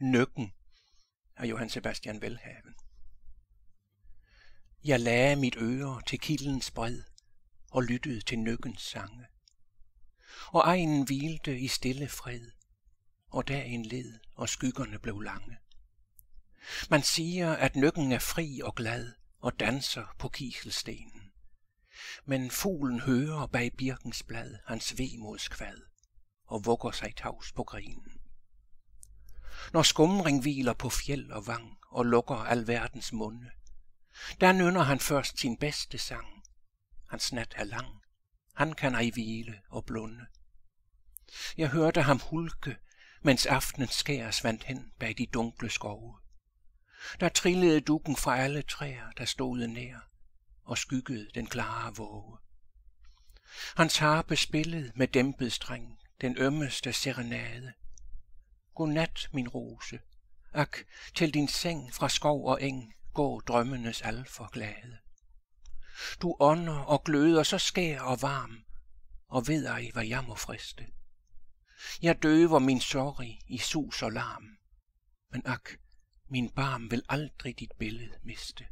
Nøkken af Johann Sebastian Velhaven. Jeg lagde mit øre til kildens bred og lyttede til nøkkens sange. Og egen hvilte i stille fred, og en led, og skyggerne blev lange. Man siger, at nøkken er fri og glad og danser på kiselstenen. Men fuglen hører bag birkens blad hans vemodskvad og vugger sig tavs på grinen når skumring hviler på fjeld og vang og lukker al verdens munde. Der nynner han først sin bedste sang. Hans nat er lang. Han kan ej hvile og blunde. Jeg hørte ham hulke, mens aftenens skær svandt hen bag de dunkle skove. Der trillede dukken fra alle træer, der stod nær, og skyggede den klare våge. Hans harpe spillede med dæmpet streng, den ømmeste serenade, Godnat, min rose. Ak, til din seng fra skov og eng gå drømmenes for glade. Du ånder og gløder så skær og varm, og ved ej, hvad jeg må friste. Jeg døver min sorg i sus og larm, men ak, min barm vil aldrig dit billede miste.